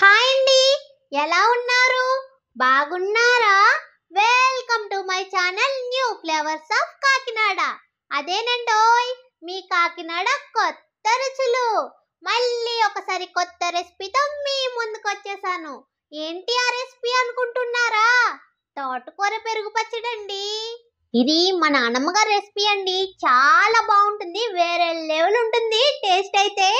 hi అండి ఎలా ఉన్నారు బాగున్నారా welcome to my channel new flavours of Kakinada అదేనండోయ్ మీ కాకినాడ కొత్త రుచులు మళ్ళీ ఒకసారి కొత్త రెసిపీతో మీ ముందుకు వచ్చేసాను ఏంటి ఆ రెసిపీ అనుకుంటున్నారా తోటకూర పెరుగు పచ్చడండి ఇది మా నాన్నమ్మగారి రెసిపీ అండి చాలా బాగుంటుంది వేరే లెవెల్ ఉంటుంది టేస్ట్ అయితే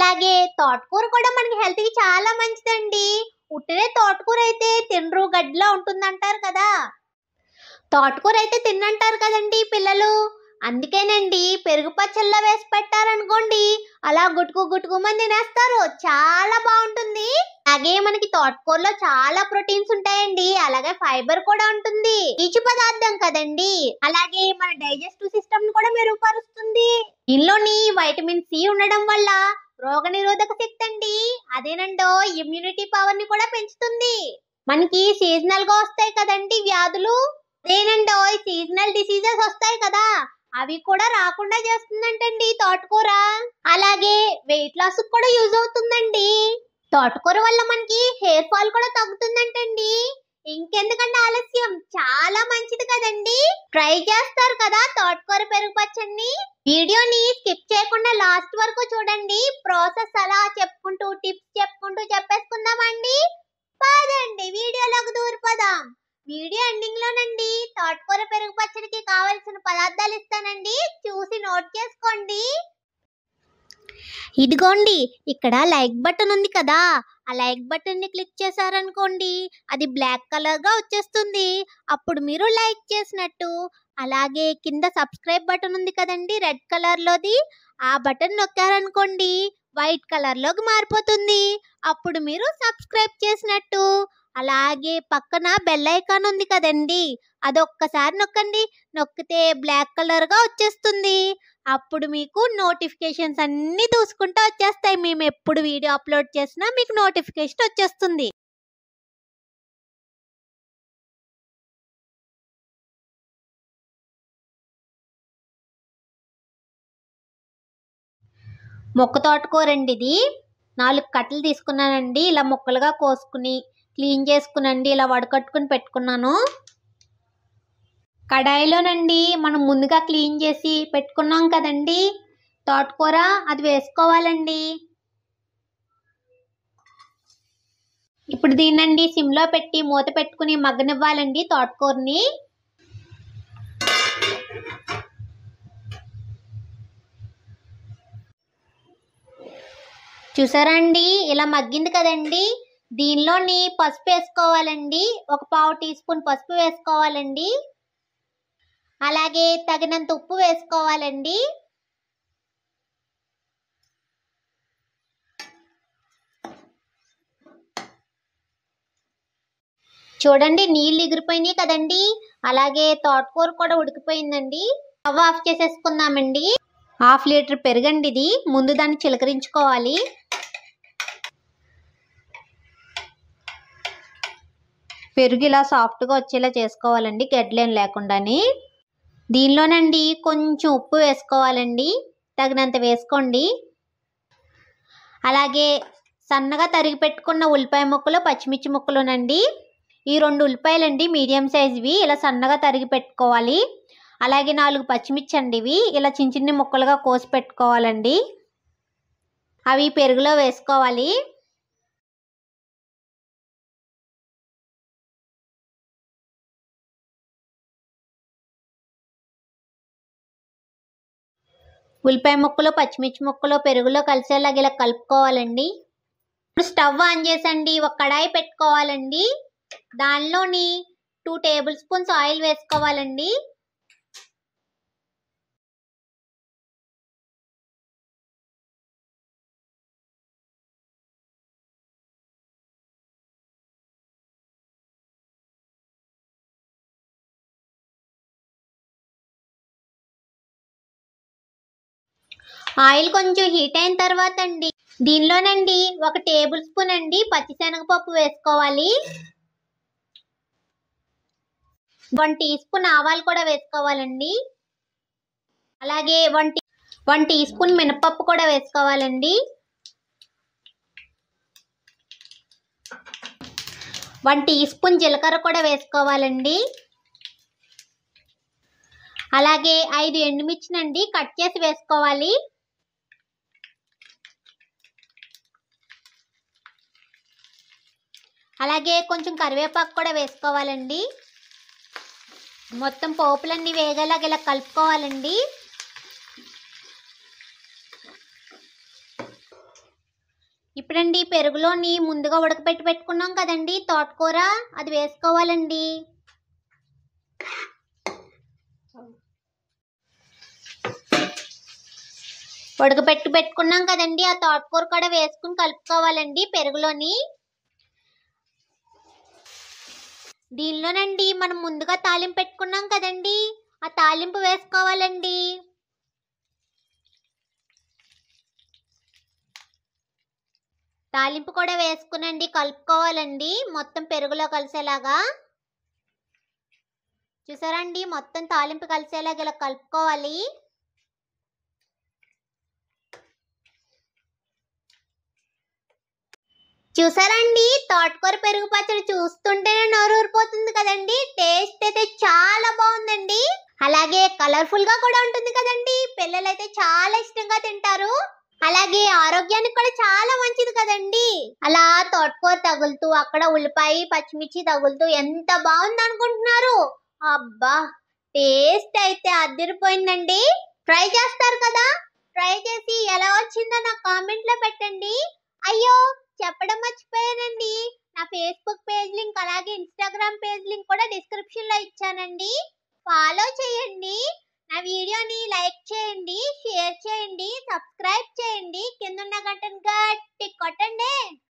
అలాగే తోటకూర కూడా మనకి హెల్త్కి చాలా మంచిదండి ఉట్టినే తోటకూర అయితే తిండ్రు గడ్డిలా అంటారు కదా తోటకూర అయితే తిన్నంటారు కదండి పిల్లలు అందుకేనండి పెరుగు పచ్చళ్ళలో వేసి పెట్టారనుకోండి అలా గుట్టుకు మంది తినేస్తారు చాలా బాగుంటుంది అలాగే మనకి తోటకూరలో చాలా ప్రోటీన్స్ ఉంటాయండి అలాగే ఫైబర్ కూడా ఉంటుంది పీచు పదార్థం కదండి అలాగే మన డైజెస్టివ్ సిస్టమ్ కూడా మెరుగుపరుస్తుంది ఇందులోని వైటమిన్ సి ఉండడం వల్ల రోగనిరోధక శక్తి అండి అదేనండో ఇమ్యూనిటీ పవర్ ని కూడా పెంచుతుంది మనకి సీజనల్ గా వస్తాయి కదండి వ్యాధులు అదేనండో సీజనల్ డిసీజెస్ వస్తాయి కదా అవి కూడా రాకుండా చేస్తుందంటండి తోటకూర అలాగే వెయిట్ లాస్ కూడా యూజ్ అవుతుందండి తోటకూర వల్ల మనకి హెయిర్ ఫాల్ కూడా తగ్గుతుందంటండి ఇంకెందుకంటే ఆలస్యం చాలా మంచిది కదండి ట్రై చేస్తారు కదా తోటకూర పెరుగు పచ్చడిని వీడియోని స్కిప్ చేయకుండా లాస్ట్ వరకు చూడండి ప్రాసెస్ అలా చెప్పుకుంటూ టిప్స్ చెప్పుకుంటూ చెప్పేసుకుందామండి పదండి వీడియోలోకి దూరిపోదాం వీడియో ఎండింగ్ లోనండి తోటకూర పెరుగు పచ్చడికి కావలసిన పదార్థాలు ఇస్తానండి చూసి నోట్ చేసుకోండి ఇదిగోండి ఇక్కడ లైక్ బటన్ ఉంది కదా ఆ లైక్ బటన్ని క్లిక్ చేశారనుకోండి అది బ్లాక్ కలర్గా వచ్చేస్తుంది అప్పుడు మీరు లైక్ చేసినట్టు అలాగే కింద సబ్స్క్రైబ్ బటన్ ఉంది కదండి రెడ్ కలర్లోది ఆ బటన్ నొక్కారనుకోండి వైట్ కలర్లోకి మారిపోతుంది అప్పుడు మీరు సబ్స్క్రైబ్ చేసినట్టు అలాగే పక్కన బెల్ ఐకాన్ ఉంది కదండి అదొక్కసారి నొక్కండి నొక్కితే బ్లాక్ కలర్గా వచ్చేస్తుంది అప్పుడు మీకు నోటిఫికేషన్స్ అన్నీ చూసుకుంటూ వచ్చేస్తాయి మేము ఎప్పుడు వీడియో అప్లోడ్ చేసినా మీకు నోటిఫికేషన్ వచ్చేస్తుంది మొక్క తోటకూరండి ఇది నాలుగు కట్టలు తీసుకున్నానండి ఇలా ముక్కలుగా కోసుకుని క్లీన్ చేసుకునండి ఇలా వడకట్టుకుని పెట్టుకున్నాను కడాయిలోనండి మనం ముందుగా క్లీన్ చేసి పెట్టుకున్నాం కదండి తోటకూర అది వేసుకోవాలండి ఇప్పుడు దీన్నండి సిమ్లో పెట్టి మూత పెట్టుకుని మగ్గనివ్వాలండి తోటకూరని చూసారా అండి ఇలా మగ్గింది కదండి దీనిలోని పసుపు వేసుకోవాలండి ఒక పావు టీ స్పూన్ పసుపు వేసుకోవాలండి అలాగే తగినంత ఉప్పు వేసుకోవాలండి చూడండి నీళ్ళు ఎగిరిపోయినాయి కదండి అలాగే తోటకూర కూడా ఉడికిపోయిందండి స్టవ్ ఆఫ్ చేసేసుకుందామండి హాఫ్ లీటర్ పెరగండి ఇది ముందు దాన్ని చిలకరించుకోవాలి పెరుగు ఇలా సాఫ్ట్గా వచ్చేలా చేసుకోవాలండి గడ్లేం లేకుండానే దీనిలోనండి కొంచెం ఉప్పు వేసుకోవాలండి తగినంత వేసుకోండి అలాగే సన్నగా తరిగి పెట్టుకున్న ఉల్లిపాయ ముక్కలు పచ్చిమిర్చి ముక్కలునండి ఈ రెండు ఉల్లిపాయలండి మీడియం సైజువి ఇలా సన్నగా తరిగి పెట్టుకోవాలి అలాగే నాలుగు పచ్చిమిర్చి అండి ఇవి ఇలా చిన్న చిన్న ముక్కలుగా కోసి పెట్టుకోవాలండి అవి పెరుగులో వేసుకోవాలి ఉల్లిపాయ ముక్కలు పచ్చిమిర్చి ముక్కలు పెరుగులో కలిసేలాగా ఇలా కలుపుకోవాలండి ఇప్పుడు స్టవ్ ఆన్ చేసండి ఒక కడాయి పెట్టుకోవాలండి దానిలోని టూ టేబుల్ స్పూన్స్ ఆయిల్ వేసుకోవాలండి ఆయిల్ కొంచెం హీట్ అయిన తర్వాత అండి దీనిలోనండి ఒక టేబుల్ స్పూన్ అండి పచ్చిశనగపప్పు వేసుకోవాలి వన్ టీ స్పూన్ ఆవాలు కూడా వేసుకోవాలండి అలాగే one tea one tea spoon మినపప్పు కూడా వేసుకోవాలండి వన్ టీ స్పూన్ జీలకర్ర కూడా వేసుకోవాలండి అలాగే ఐదు ఎండుమిర్చినండి కట్ చేసి వేసుకోవాలి అలాగే కొంచెం కరివేపాకు కూడా వేసుకోవాలండి మొత్తం పోపులన్నీ వేగేలాగా ఇలా కలుపుకోవాలండి ఇప్పుడండి పెరుగులోని ముందుగా ఉడకపెట్టి పెట్టుకున్నాం కదండి తోటకూర అది వేసుకోవాలండి ఉడకపెట్టి పెట్టుకున్నాం కదండి ఆ తోటకూర కూడా వేసుకుని కలుపుకోవాలండి పెరుగులోని దీనిలోనండి మనం ముందుగా తాలింపు పెట్టుకున్నాం కదండి ఆ తాలింపు వేసుకోవాలండి తాలింపు కూడా వేసుకునండి కలుపుకోవాలండి మొత్తం పెరుగులో కలిసేలాగా చూసారండి మొత్తం తాలింపు కలిసేలాగా ఇలా కలుపుకోవాలి చూసారండి తోటకూర పెరుగు పచ్చడి చూస్తుంటేనే ఊరిపోతుంది కదండి టేస్ట్ అయితే చాలా బాగుందండి అలాగే కలర్ఫుల్ గా కూడా ఉంటుంది కదండి పిల్లలు చాలా ఇష్టంగా తింటారు అలాగే ఆరోగ్యానికి కూడా చాలా మంచిది కదండి అలా తోటకూర తగులుతూ అక్కడ ఉల్లిపాయ పచ్చిమిర్చి తగులుతూ ఎంత బాగుంది అనుకుంటున్నారు అబ్బా టేస్ట్ అయితే అదిరిపోయిందండి ట్రై చేస్తారు కదా ట్రై చేసి ఎలా వచ్చిందో నా కామెంట్లో పెట్టండి అయ్యో చెప్పడం మర్చిపోయానండి నా ఫేస్బుక్ పేజ్ లింక్ అలాగే ఇన్స్టాగ్రామ్ పేజ్ లింక్ కూడా డిస్క్రిప్షన్లో ఇచ్చానండి ఫాలో చేయండి నా వీడియోని లైక్ చేయండి షేర్ చేయండి సబ్స్క్రైబ్ చేయండి కింద ఉన్న గంటను గట్టి కొట్టండి